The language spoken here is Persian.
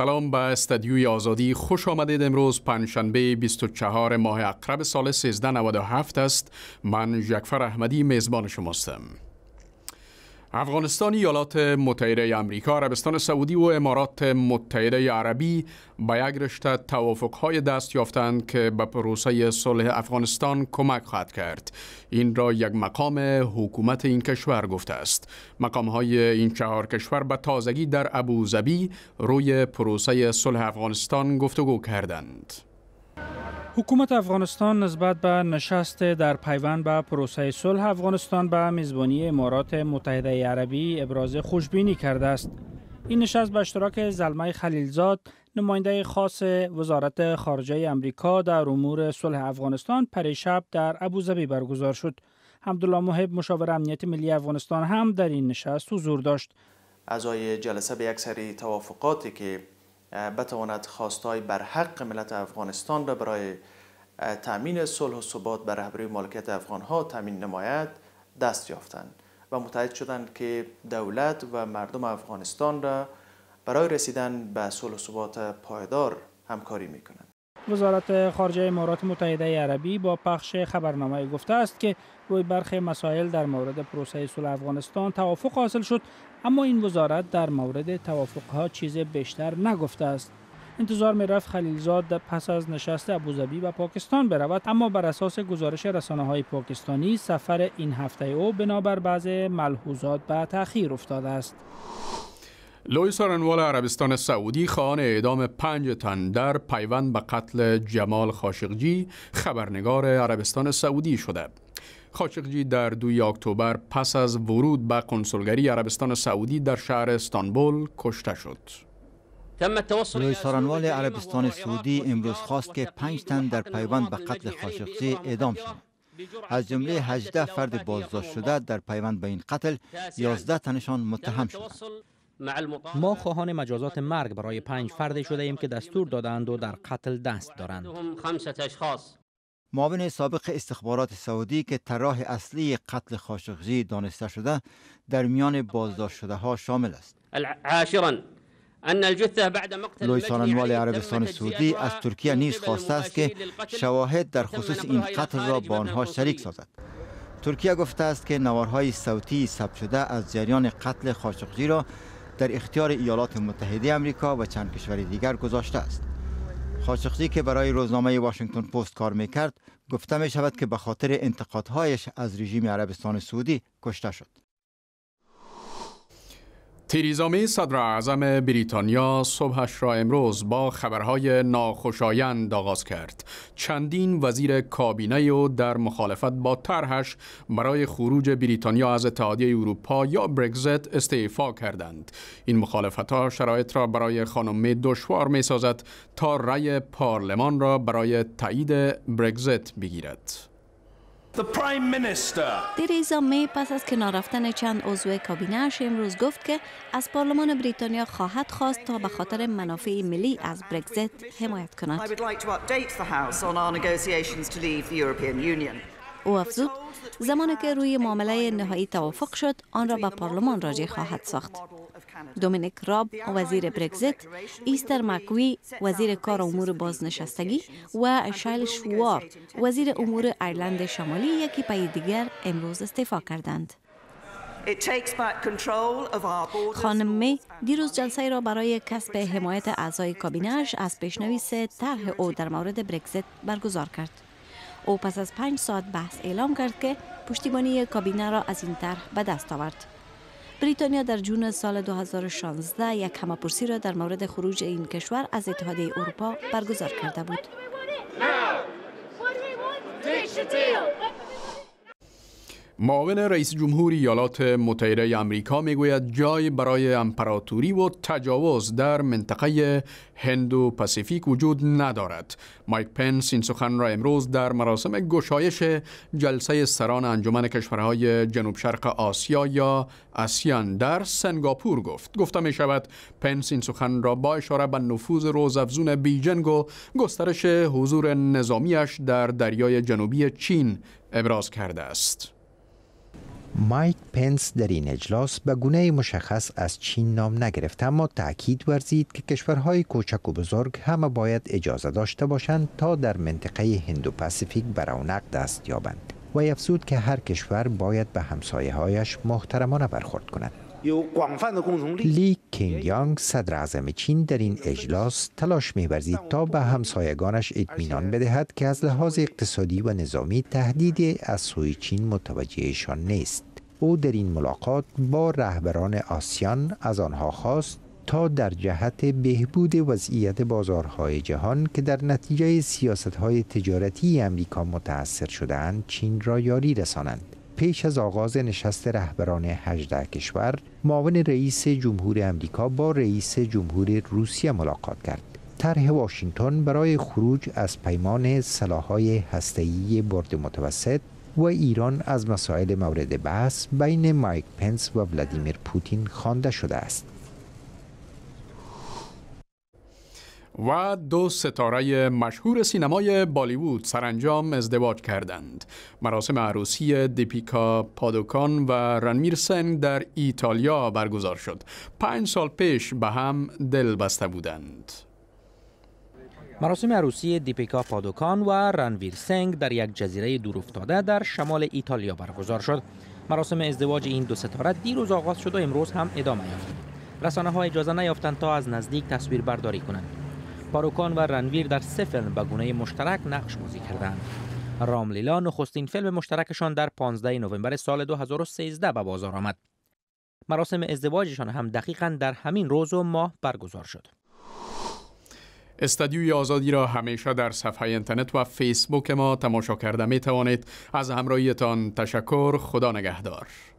سلام به استدیوی آزادی خوش آمدید امروز پنجشنبه 24 ماه اقرب سال 1397 است من جکفر احمدی میزبان شماستم افغانستان یالات متحده امریکا عربستان سعودی و امارات متحده عربی به یک رشته های دست یافتند که به پروسه صلح افغانستان کمک خواهد کرد این را یک مقام حکومت این کشور گفته است مقام های این چهار کشور به تازگی در ابوظبی روی پروسه صلح افغانستان گفتگو کردند حکومت افغانستان نسبت به نشست در پیوند به پروسه صلح افغانستان به میزبانی امارات متحده عربی ابراز خوشبینی کرده است. این نشست به اشتراک زلمه خلیلزاد نماینده خاص وزارت خارجه امریکا در امور صلح افغانستان پریشب در ابوظبی برگزار شد. حمدالله محب مشاور امنیت ملی افغانستان هم در این نشست حضور داشت. اعضای جلسه به یک سری توافقاتی که بتواند خواستای بر حق ملت افغانستان را برای تامین صلح و ثبات بر رهبری مالکیت افغان ها تامین نماید دست یافتند و متحد شدند که دولت و مردم افغانستان را برای رسیدن به صلح و ثبات پایدار همکاری می کنند. وزارت خارجه امارات متحده عربی با پخش خبرنامه گفته است که روی برخی مسائل در مورد پروسه صلح افغانستان توافق حاصل شد اما این وزارت در مورد توافقها چیز بیشتر نگفته است انتظار می رفت خلیلزاد پس از نشست ابوظبی و پاکستان برود اما بر اساس گزارش رسانه های پاکستانی سفر این هفته او بنابر بعض ملحوظات به تاخیر افتاده است لوی سارنوال عربستان سعودی خواهان اعدام پنج تن در پیوند به قتل جمال خاشقجی خبرنگار عربستان سعودی شده خاشقجی در دوی اکتبر پس از ورود به کنسولگری عربستان سعودی در شهر استانبول کشته شد. روی سارنوال عربستان سعودی امروز خواست که پنج تن در پیوند به قتل خاشقجی اعدام شد. از جمله 18 فرد بازداشت شده در پیوند به این قتل 11 تنشان متهم شدند. ما خواهان مجازات مرگ برای پنج فرد شده ایم که دستور دادند و در قتل دست دارند. معاون سابق استخبارات سعودی که طراح اصلی قتل خاشقجی دانسته شده در میان بازداشت شده ها شامل است عاشرا ان الجثه بعد عربستان سعودی از ترکیه نیز خواسته است که شواهد در خصوص این قتل را با آنها شریک سازد ترکیه گفته است که نوارهای سعودی ثبت شده از جریان قتل خاشقجی را در اختیار ایالات متحده آمریکا و چند کشور دیگر گذاشته است خاشقزی که برای روزنامه واشنگتن پست کار میکرد گفته می شود که به خاطر انتقادهایش از رژیم عربستان سعودی کشته شد تریزا صدر اعظم بریتانیا صبحش را امروز با خبرهای ناخوشایند آغاز کرد. چندین وزیر کابینه او در مخالفت با طرحش برای خروج بریتانیا از اتحادیه اروپا یا برگزیت استعفا کردند. این مخالفت ها شرایط را برای خانم می دشوار می سازد تا رأی پارلمان را برای تایید برگزیت بگیرد. The Prime تریزا می پس از کنار رفتن چند عضو کابینه امروز گفت که از پارلمان بریتانیا خواهد خواست تا به خاطر منافع ملی از برگزیت حمایت کند. او افزود زمانی که روی معامله نهایی توافق شد آن را به پارلمان راجع خواهد ساخت دومینیک راب وزیر برگزیت ایستر مکوی وزیر کار امور بازنشستگی و شایل شوار وزیر امور ایرلند شمالی یکی پای دیگر امروز استعفا کردند خانم می دیروز جلسه را برای کسب حمایت اعضای کابینش از پیشنویس طرح او در مورد برگزیت برگزار کرد. او پس از پنج ساعت بحث اعلام کرد که پشتیبانی کابینه را از این طرح به دست آورد بریتانیا در جون سال 2016 یک همپرسی را در مورد خروج این کشور از اتحادیه اروپا برگزار کرده بود. معاون رئیس جمهور ایالات متحده آمریکا میگوید جای برای امپراتوری و تجاوز در منطقه هندو پاسیفیک وجود ندارد. مایک پنس این سخن را امروز در مراسم گشایش جلسه سران انجمن کشورهای جنوب شرق آسیا یا آسیان در سنگاپور گفت. گفته می شود پنس این سخن را با اشاره به نفوذ روزافزون بیجنگ و گسترش حضور نظامیش در دریای جنوبی چین ابراز کرده است. مایک پنس در این اجلاس به گونه مشخص از چین نام نگرفت اما تاکید ورزید که کشورهای کوچک و بزرگ همه باید اجازه داشته باشند تا در منطقه هندو پاسیفیک به رونق دست یابند و افزود که هر کشور باید به همسایه هایش محترمانه برخورد کند لی کینگ یانگ صدر اعظم چین در این اجلاس تلاش می‌ورزید تا به همسایگانش اطمینان بدهد که از لحاظ اقتصادی و نظامی تهدیدی از سوی چین متوجهشان نیست او در این ملاقات با رهبران آسیان از آنها خواست تا در جهت بهبود وضعیت بازارهای جهان که در نتیجه سیاستهای تجارتی امریکا متأثر شدهاند چین را یاری رسانند پیش از آغاز نشست رهبران 18 کشور معاون رئیس جمهور امریکا با رئیس جمهور روسیه ملاقات کرد طرح واشنگتن برای خروج از پیمان سلاحهای هسته‌ای برد متوسط و ایران از مسائل مورد بحث بین مایک پنس و ولادیمیر پوتین خوانده شده است و دو ستاره مشهور سینمای بالیوود سرانجام ازدواج کردند. مراسم عروسی دیپیکا پادوکان و رنمیر سنگ در ایتالیا برگزار شد. پنج سال پیش به هم دل بسته بودند. مراسم عروسی دیپیکا پادوکان و رنویر سنگ در یک جزیره دور افتاده در شمال ایتالیا برگزار شد. مراسم ازدواج این دو ستاره دیروز آغاز شد و امروز هم ادامه یافت. رسانه ها اجازه نیافتند تا از نزدیک تصویر برداری کنند. پاروکان و رنویر در سه فیلم به گونه مشترک نقش بازی کردند. راملیلا نخستین فیلم مشترکشان در 15 نوامبر سال 2013 به بازار آمد. مراسم ازدواجشان هم دقیقا در همین روز و ماه برگزار شد. استادیوی آزادی را همیشه در صفحه اینترنت و فیسبوک ما تماشا کرده می توانید از همراهیتان تشکر خدا نگهدار